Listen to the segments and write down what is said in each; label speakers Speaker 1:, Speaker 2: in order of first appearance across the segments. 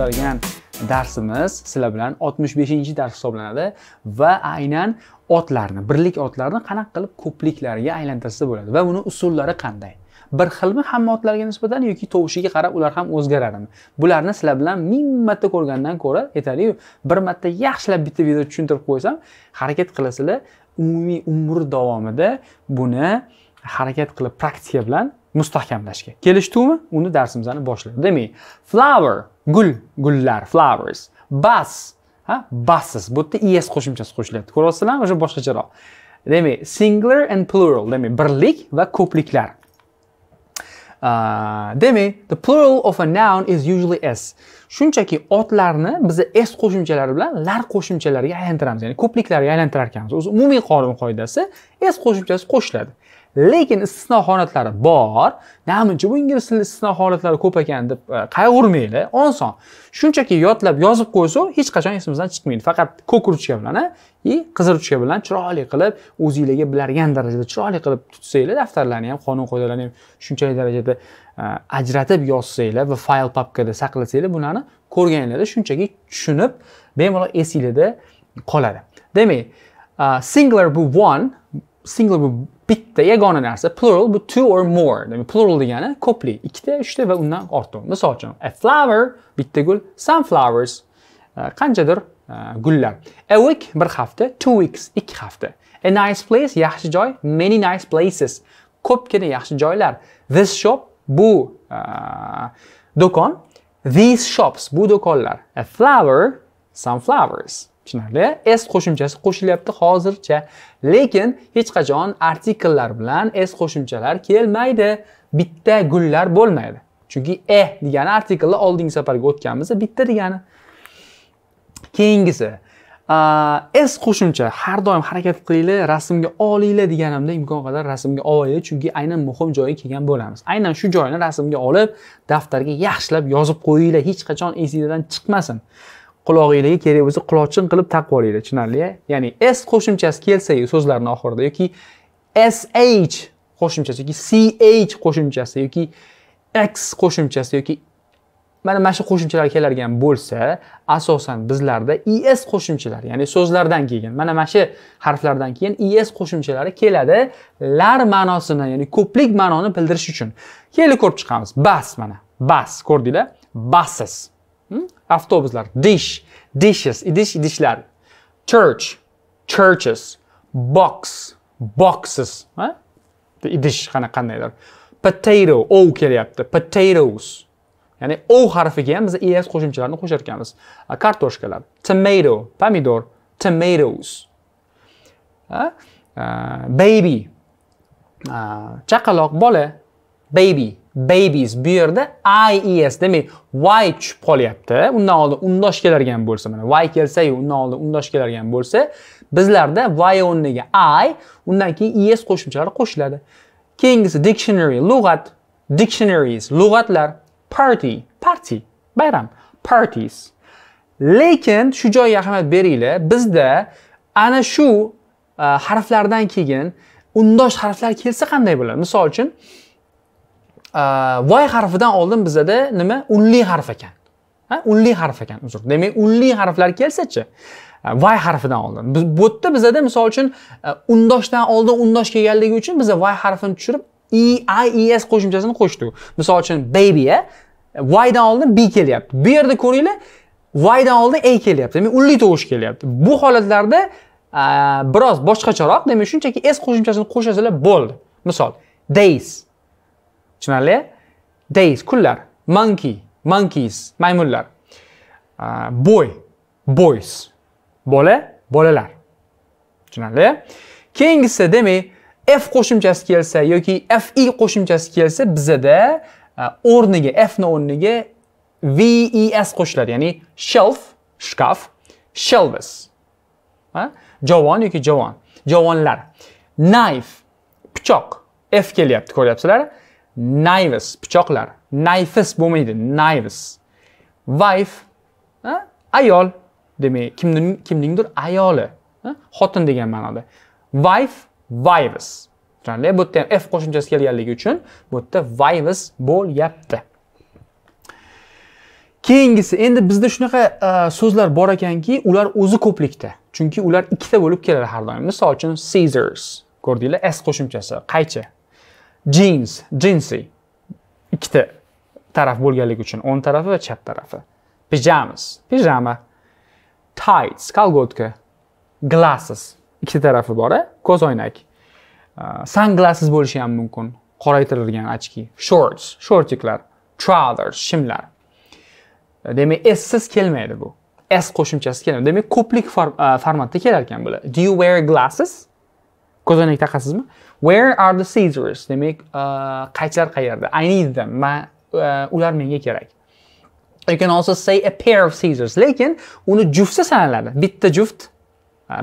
Speaker 1: ko'targan darsimiz sizlar bilan 65 dars hisoblanadi va aynan otlarni birlik otlarni qanaqa qilib ko'pliklarga aylantirsa bo'ladi va uni usullari qanday bir xilmi hamma otlarga nisbatan yoki tovushiga qarab ular ham o'zgaradimi bularni sizlar bilan ming marta ko'rgandan ko'ra aytaylik bir marta yaxshilab bitta video tushuntirib qo'ysam harakat qilasizlar umumiy umr davomida buni harakat qilib praktika bilan mustahkamlashga kelishuvmi uni darsimizni boshlaymiz demak flower gul gullar flowers bas ha buses bu yerda es qo'shimchasi qo'shilyapti ko'ryapsizlarmi o'sha boshqacharoq demak singular and plural demak birlik va ko'pliklar demak the plural of a noun is usually s shunchaki otlarni biz s qo'shimchalari bilan lar qo'shimchalariga aylantiramiz ya'ni ko'pliklarga aylantirar ekanmiz o'zi umumiy qonun qoidasi s qo'shimchasi qo'shiladi lekin istisno holatlari bor namuncha bu ingliz tilida istisno holatlari ko'p ekan deb e, qayg'urmaylik oson shunchaki yodlab yozib qo'ysa hech qachon esimizdan chiqmaydi faqat ko'k ruchka bilan и qizil ruchka bilan chiroyli qilib o'zinglarga bilargan darajada chiroyli qilib tutsanglar daftarlarni ham qonun qoidalarni ham shunchalik darajada e, ajratib yozsanglar va fayl papkada saqlasanglar bularni ko'rganinglarda shunchaki tushunib bemalol esinglarda qoladi demak e, singular bu one singular bu bitta yagona narsa. Plural bu two or more. Demak, plural degani ko'pli. Ikkita, uchta va undan ortiq. Misol uchun, a flower bitta gul, sunflowers qanchadir gullar. A week bir hafta, two weeks ikki hafta. A nice place yaxshi joy, many nice places. Ko'pgina yaxshi joylar. This shop bu do'kon. These shops bu do'konlar. A flower, sunflowers. tushunarli s qo'shimchasi qo'shilyapti hozircha lekin hech qachon artikllar bilan s qo'shimchalar kelmaydi bitta gullar bo'lmaydi chunki e degani artiklni oldingi safarga o'tganmiz bitta degani keyingisi s qo'shimcha har doim harakat qilinglar rasmga olinglar deganimda imkon qadar rasmga olinglar chunki aynan muhim joyga kelgan bo'lamiz aynan shu joyni rasmga olib daftarga yaxshilab yozib qo'yinglar hech qachon esingizdan chiqmasin qulog'inglarga kerak bo'lsa quloqchin qilib taqib olinglar tushunarli ya'ni s qo'shimchasi kelsa so'zlarni oxirida yoki sh qo'shimchasi yoki ch qo'shimchasi yoki x qo'shimchasi yoki mana mana shu qo'shimchalar keladigan bo'lsa asosan bizlarda es qo'shimchalari ya'ni so'zlardan keyin mana mana shu harflardan keyin es qo'shimchalari keladi lar ma'nosini ya'ni ko'plik ma'noni bildirish uchun keling ko'rib chiqamiz bas mana bas ko'rdinglar bassiz avtobuslar dish dishes idish idishlar church churches box boxes ha? idish qanaqa qandaydir potato o kelyapti potatoes ya'ni o harfiga ham biz es qo'shimchalarini qo'shar ekanmiz kartoshkalar tomato pomidor tomatoes ha? baby chaqaloq bola baby babies bu yerda ies demak y tushib qolyapti undan oldin undosh kelargan bo'lsa mana y kelsayu undan oldin undosh kelargan bo'lsa bizlarda y o'rniga i undan keyin es qo'shimchalari qo'shiladi keyingisi dictionary lug'at dictionaries lug'atlar party party bayram parties lekin shu joyga ahamiyat beringlar bizda ana shu uh, harflardan keyin undosh harflar kelsa qanday bo'ladi misol uchun Э, voy harfidan oldin bizada nima unli harf ekan ha unli harf ekan uzr demak unli harflar kelsachi e, y harfidan oldin bu yerda bizada misol uchun e, undoshdan oldin undosh kelganligi uchun biza y harfini tushirib i i s qo'shimchasini qo'shdik misol uchun baby a e, ydan oldin b kelyapti bu yerda ko'ringlar ydan oldin a kelyapti demak unli tovush kelyapti bu holatlarda biroz boshqacharoq demak shunchaki s qo'shimchasini qo'shasizlar bo'ldi misol days tushunarli days kunlar monkey monkeys maymunlar boy boys bola bolalar tushunarli keyingisi demak f qo'shimchasi kelsa yoki fe qo'shimchasi kelsa bizada o'rniga f ni o'rniga ves qo'shiladi ya'ni shelf shkaf shelves javon yoki javon javonlar knife pichoq f kelyapti ko'ryapsizlar nayvis pichoqlar nayfis bo'lmaydi nayvis ha? ayol demak kimning kimningdir ayoli xotin degan ma'noda wife wives tushunarli bu yerda ham f qo'shimchasi kelganligi uchun bu yerda wives bo'lyapti keyingisi endi bizda shunaqa e, so'zlar bor ekanki ular o'zi ko'plikda chunki ular ikkita bo'lib keladi har doim misol uchun caesars ko'rdinglar s qo'shimchasi qaychi jeans jinsi ikkita taraf bo'lganligi uchun o'ng tarafi va chap tarafi pijamas pijama tights kolgotka glasses ikkita tarafi bora ko'z oynak uh, sunglasses bo'lishi ham mumkin qoraytirilgan ochki shorts shortiklar trousers shimlar uh, demak essiz kelmaydi bu s qo'shimchasi kelmaydi demak ko'plik uh, formatda kelar ekan bular do you wear glasses ko'zoynak taqasizmi where are the scissors demak uh, qaychilar qayerda i need them man uh, ular menga kerak you can also say a pair of scissors lekin uni juftsa sanaladi bitta juft uh,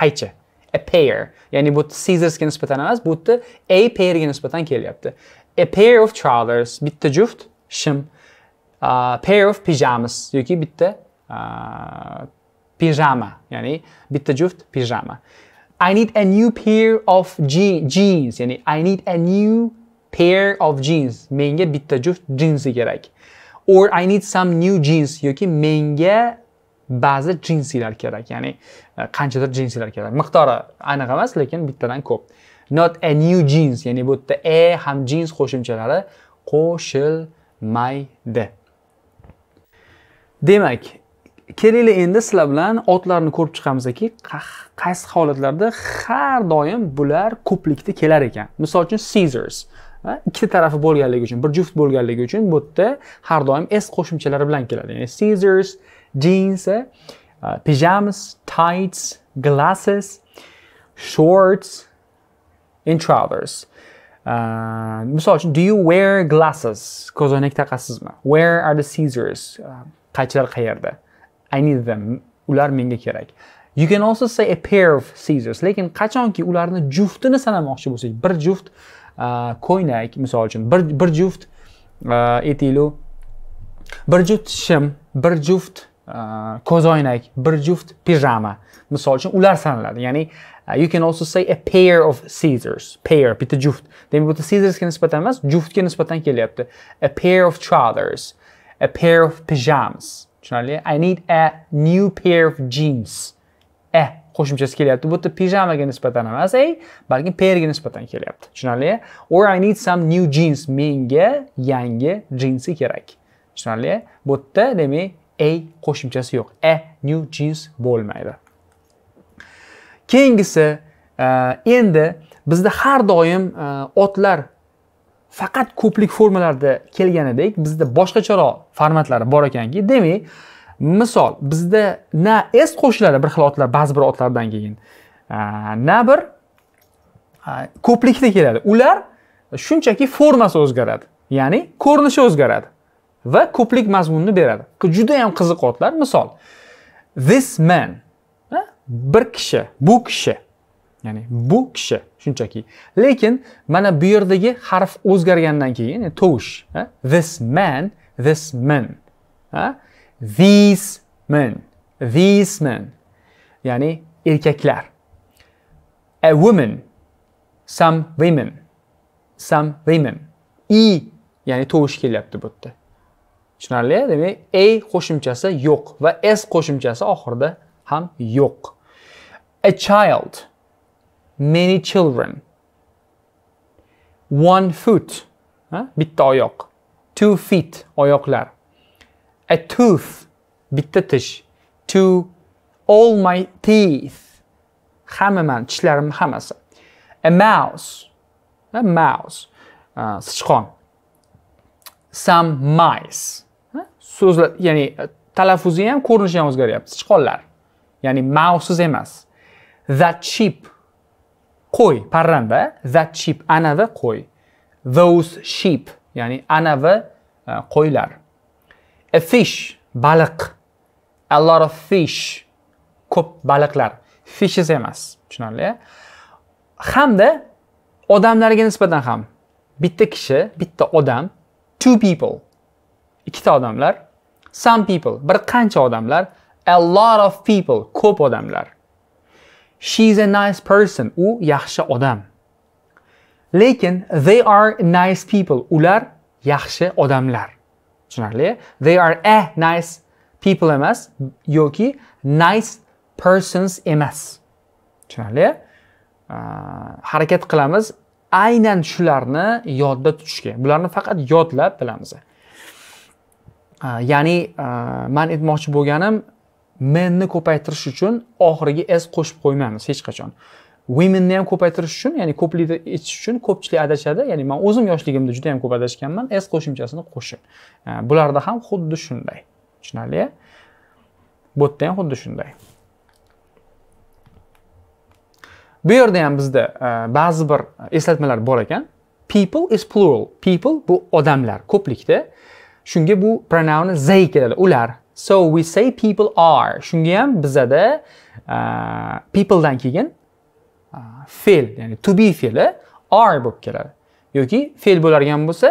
Speaker 1: qaychi a pair ya'ni bu scissorsga nisbatan emas bu yerda a pairga nisbatan kelyapti a pair of trousers bitta juft shim pair of pajamas yoki bitta pijama ya'ni bitta juft pijama I need a new pair of jeans. Ya'ni I need a new pair of jeans. Menga bitta juft jinsi kerak. Or I need some new jeans yoki menga ba'zi jinsilar kerak. Ya'ni e, qanchadir jinsilar kerak. Miqdori aniq emas, lekin bittadan ko'p. Not a new jeans, ya'ni bu yerda a e ham jeans qo'shimchalari qo'shilmaydi. Demak, kelinglar endi sizlar bilan otlarni ko'rib chiqamizki qaysi holatlarda har doim bular ko'plikda kelar ekan misol uchun caesars ikkita tarafi bo'lganligi uchun bir juft bo'lganligi uchun bu yerda har doim s qo'shimchalari bilan keladi ya'ni caesars jeans pijamas tights glasses shorts and trousers misol uchun do you wear glasses ko'zoynak taqasizmi where are the caesars qaychilar qayerda I need them. Ular menga kerak. You can also say a pair of scissors. Lekin qachonki ularni juftini sanamoqchi bo'lsak, bir juft uh, ko'ynak, misol uchun, bir bir juft uh, aytaylik, bir juft shim, bir juft uh, ko'zoynak, bir juft pijama. Misol uchun ular sanaladi. Ya'ni you can also say a pair of scissors. Pair, bitta juft. Demak, bu scissorsga nisbatan emas, juftga nisbatan kelyapti. A pair of trousers, a pair of pajamas. tushunarli i need a new pair of jeans a eh, qo'shimchasi kelyapti bu yerda pijamaga nisbatan emas ey balki perga nisbatan kelyapti tushunarli or i need some new jeans menga yangi jinsi kerak tushunarli bu yerda demak a qo'shimchasi yo'q a new jeans bo'lmaydi keyingisi eh, endi bizda har doim eh, otlar faqat ko'plik formalarda kelganidek bizda boshqacharoq formatlari bor ekanki demak misol bizda na s qo'shiladi bir xil otlar ba'zi bir otlardan keyin na bir ko'plikda keladi ular shunchaki formasi o'zgaradi ya'ni ko'rinishi o'zgaradi va ko'plik mazmunini beradi juda yam qiziq otlar misol this man bir kishi bu kishi ya'ni bu kishi shunchaki lekin mana bu yerdagi harf o'zgargandan keyin tovush this man this man these men these men ya'ni erkaklar a woman some women some women e ya'ni tovush kelyapti bu yerda tushunarli demak a qo'shimchasi yo'q va s qo'shimchasi oxirida ham yo'q a child many children. One foot, ha? bitta oyoq. Two feet, oyoqlar. A tooth, bitta tish. To all my teeth, hamma tishlarimni hammasi. A mouse, a mouse, uh, sichqon. Some mice, ha? so'zlar, ya'ni e, talaffuzi ham ko'rinishi ham o'zgaryapti. Sichqonlar, ya'ni mouse'siz emas. That sheep, qo'y parranda that sheep anavi qo'y those sheep ya'ni anavi e, qo'ylar a fish baliq a lot of fish ko'p baliqlar fishes emas tushunarli hamda odamlarga nisbatan ham bitta kishi bitta odam two people ikkita odamlar some people bir qancha odamlar a lot of people ko'p odamlar She is a nice person. U yaxshi odam. Lekin they are nice people. Ular yaxshi odamlar. Tushunarli? They are a nice people emas yoki nice persons emas. Tushunarli? harakat qilamiz aynan shularni yodda tutishga. Bularni faqat yodlab bilamiz. ya'ni man aytmoqchi bo'lganim menni ko'paytirish uchun oxiriga s qo'shib qo'ymaymiz hech qachon womenni ham ko'paytirish uchun ya'ni ko'plikni aytish uchun ko'pchilik adashadi ya'ni man o'zim yoshligimda juda yam ko'p adashganman s qo'shimchasini qo'shing bularda ham xuddi shunday tushunarli bu yerda ham xuddi shunday bu yerda ham bizda e, ba'zi bir eslatmalar bor ekan people is plural people bu odamlar ko'plikda shunga bu pronoun they keladi ular so we say people are shunga ham bizada uh, people dan keyin uh, fe'l ya'ni to be fe'li are bo'lib keladi yoki fe'l bo'largan bo'lsa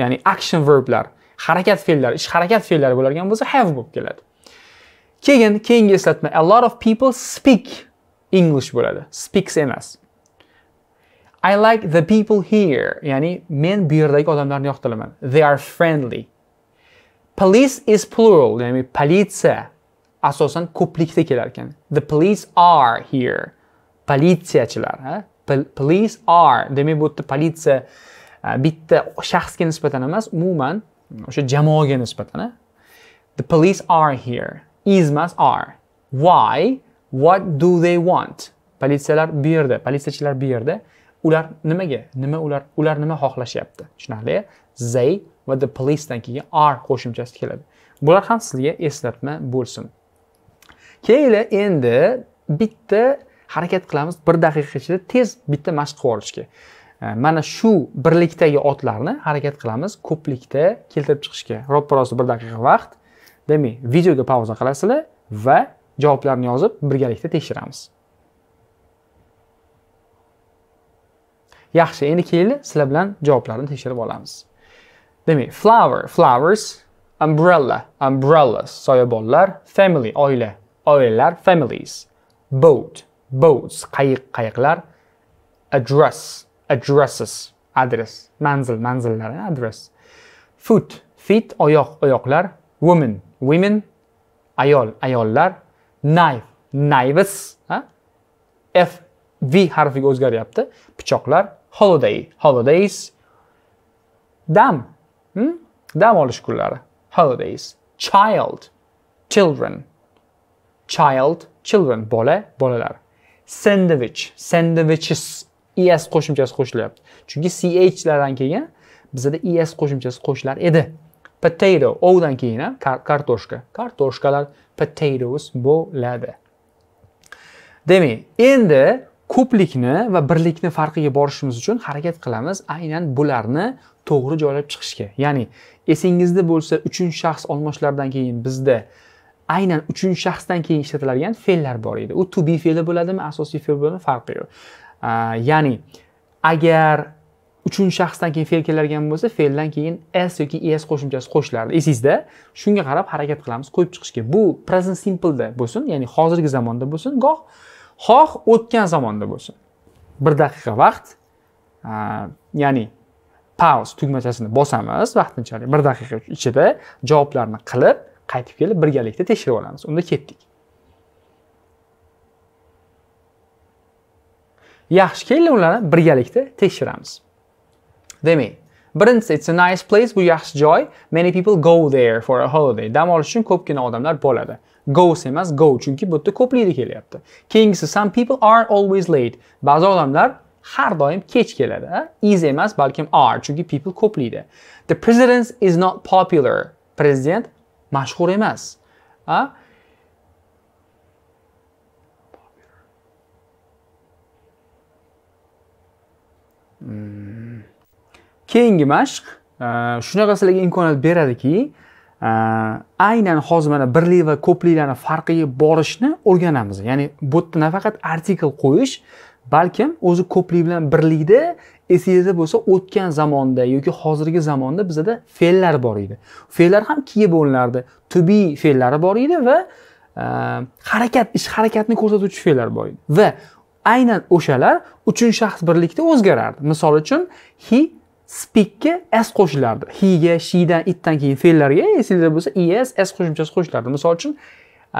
Speaker 1: ya'ni action verblar harakat fe'llari ish harakat fe'llari bo'largan bo'lsa have bo'lib keladi keyin keyingi eslatma a lot of people speak english bo'ladi speaks emas I like the people here. Ya'ni men bu yerdagi odamlarni yoqtiraman. They are friendly. Police is plural, ya'ni politsiya asosan ko'plikda kelar ekan. The police are here. Politsiyachilar, ha? police are, demak bu yerda politsiya e, bitta shaxsga nisbatan emas, umuman o'sha jamoaga nisbatan. The police are here. Is emas are. Why? What do they want? Politsiyalar bu yerda, politsiyachilar bu yerda. Ular nimaga? Nima ular? Ular nima xohlashyapti? Tushunarli? they va the policedan keyin are qo'shimchasi keladi bular ham sizga eslatma bo'lsin keyin endi bitta harakat qilamiz bir daqiqa ichida tez bitta mashq qilib olishga mana shu birlikdagi otlarni harakat qilamiz ko'plikda keltirib chiqishga roppa rosa bir daqiqa vaqt demak videoga pauza qilasizlar va javoblarni yozib birgalikda tekshiramiz yaxshi endi kelinglar sizlar bilan javoblarni tekshirib olamiz Değil mi? Flower, flowers. Umbrella, umbrellas, soyabollar. Family, aile, oilalar, families. Boat, boats, kayık, kayıklar, Address, addresses, adres, manzil, manzillar, adres. Foot, feet, ayak, ayaklar, Woman, women, ayol, ayollar. Knife, knives, ha? F, V harfi harfiga yaptı, Pichoqlar, holiday, holidays. Dam, hmm? dam olish kunlari holidays child children child children bola bolalar sandwich sandwiches es qo'shimchasi qo'shilyapti chunki chlardan keyin bizda es qo'shimchasi qo'shilar edi potato dan keyin kartoshka kartoshkalar potatoes bo'ladi demak endi ko'plikni va birlikni farqiga borishimiz uchun harakat qilamiz aynan bularni to'g'ri joylab chiqishga ya'ni esingizda bo'lsa uchinchi shaxs olmoshlardan keyin bizda aynan uchinchi shaxsdan keyin ishlatiladigan fe'llar bor edi u to be fe'li bo'ladimi asosiy fe'l bo'ladimi farqi yo'q ya'ni agar uchinchi shaxsdan keyin fe'l keladigan bo'lsa fe'ldan keyin s yoki es qo'shimchasi qo'shiladi esingizda shunga qarab harakat qilamiz qo'yib chiqishga bu present simpleda bo'lsin ya'ni hozirgi zamonda bo'lsin goh xoh o'tgan zamonda bo'lsin bir daqiqa vaqt ya'ni pause tugmachasini bosamiz vaqtinchalik bir daqiqa ichida javoblarni qilib qaytib kelib birgalikda tekshirib olamiz unda ketdik yaxshi keldi ularni birgalikda tekshiramiz demak birinchisi it's a nice place bu yaxshi joy many people go there for a holiday dam olish uchun ko'pgina odamlar boradi goes emas go chunki bu yerda ko'plikda kelyapti keyingisi some people are always late ba'zi odamlar har doim kech keladi is emas balkim are chunki people ko'playdi the president is not popular prezident mashhur emas hmm. keyingi mashq shunaqa sizlarga imkoniyat beradiki aynan hozir mana birlik va ko'pliklarni farqiga borishni o'rganamiz ya'ni bu yerda nafaqat artikl qo'yish balkim o'zi ko'plik bilan birlikda esingizda bo'lsa o'tgan zamonda yoki hozirgi zamonda bizada fe'llar bor edi fe'llar ham ikkiga bo'linardi to be fe'llari bor edi va e, harakat ish harakatni ko'rsatuvchi fe'llar bor edi va aynan o'shalar uchinchi shaxs birlikda o'zgarardi misol uchun he speakga s qo'shilardi hega shidan itdan keyin fe'llarga esingizda bo'lsa es s qo'shimchasi qo'shilardi misol uchun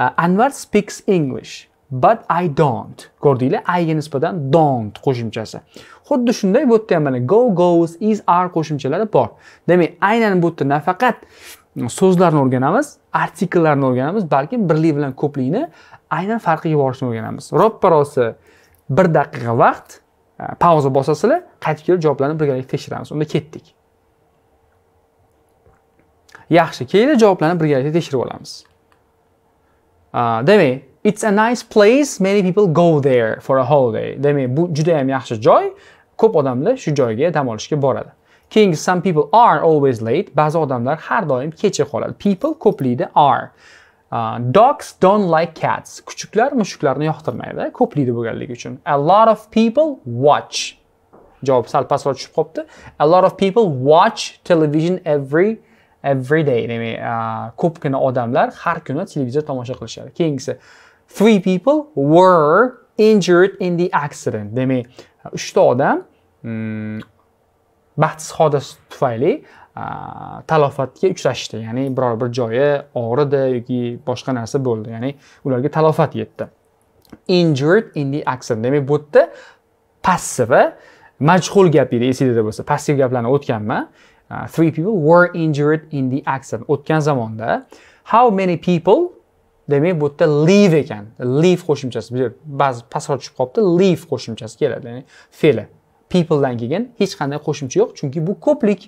Speaker 1: e, anvar speaks english but I don't. Ko'rdinglar, I ga nisbatan don't qo'shimchasi. Xuddi shunday bu yerda ham mana go goes, is are qo'shimchalari bor. Demak, aynan bu yerda nafaqat so'zlarni o'rganamiz, artikllarni o'rganamiz, balki birlik bilan ko'plikni aynan farqiga borishni o'rganamiz. Roppa rosa 1 daqiqa vaqt e, pauza bosasizlar, qaytib kelib javoblarni birgalikda tekshiramiz. Unda ketdik. Yaxshi, keyin javoblarni birgalikda tekshirib olamiz. Demak, It's a nice place. Many people go there for a holiday. Demak, bu juda ham yaxshi joy. Ko'p odamlar shu joyga dam olishga boradi. Keyingi some people are always late. Ba'zi odamlar har doim kecha qoladi. People ko'plikda are. Uh, dogs don't like cats. Kuchuklar mushuklarni yoqtirmaydi, ko'plikda bo'lganligi uchun. A lot of people watch. Javob sal pastroq tushib qopti. A lot of people watch television every every day. Demak, uh, ko'pgina odamlar har kuni televizor tomosha qilishadi. Keyingisi Three people were injured in the accident. Demak, 3 e, odam mm, baxtsiz hodisa tufayli e, talofatga uchrashdi. Ya'ni biror bir joyi og'ridi yoki boshqa narsa bo'ldi. Ya'ni ularga talofat yetdi. Injured in the accident. Demak, bu yerda passiva e, majhul gap edi esingizda bo'lsa. Passiv gaplarni o'tganman. three people were injured in the accident. O'tgan zamonda how many people demak bu yerda live ekan live qo'shimchasi ba'zi pastroq tushib qolibdi live qo'shimchasi keladi ya'ni fe'li peopledan keyin hech qanday qo'shimcha yo'q chunki bu ko'plik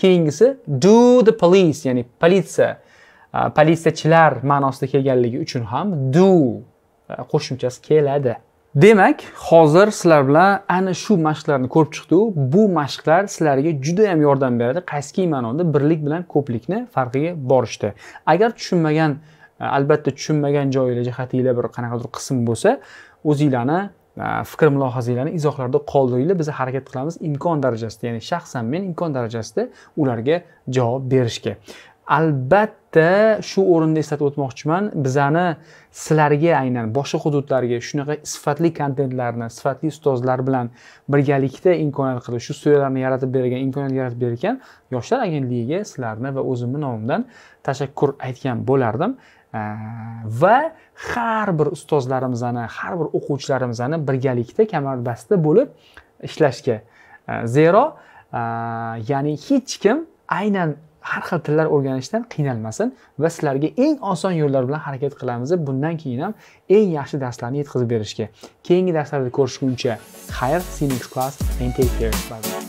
Speaker 1: keyingisi do the police ya'ni politsiya politsiyachilar ma'nosida kelganligi uchun ham do qo'shimchasi keladi demak hozir sizlar bilan ana shu mashqlarni ko'rib chiqdik bu mashqlar sizlarga juda yam yordam beradi qaysi ma'noda birlik bilan ko'plikni farqiga borishda agar tushunmagan E, albatta tushunmagan joyinglar jihatinglar bir qanaqadir qism bo'lsa o'zinglarni e, fikr mulohazanglarni izohlarda qoldiringlar biz harakat qilamiz imkon darajasida ya'ni shaxsan men imkon darajasida ularga javob berishga albatta shu o'rinda eslatib o'tmoqchiman bizani sizlarga aynan boshqa hududlarga shunaqa sifatli kontentlarni sifatli ustozlar bilan birgalikda imkoniyat qilib shu studiyalarni yaratib bergan imkoniyat yaratib bergan yoshlar agentligiga sizlarni va o'zimni nomimdan tashakkur aytgan bo'lardim Э, va har bir ustozlarimizni har bir o'quvchilarimizni birgalikda kamarbasta bo'lib ishlashga э, zero э, ya'ni hech kim aynan har xil tillar o'rganishdan qiynalmasin va sizlarga eng oson yo'llar bilan harakat qilamiz bundan keyin ham eng yaxshi darslarni yetkazib berishga keyingi darslarda ko'rishguncha xayr sinx class and take care bye bye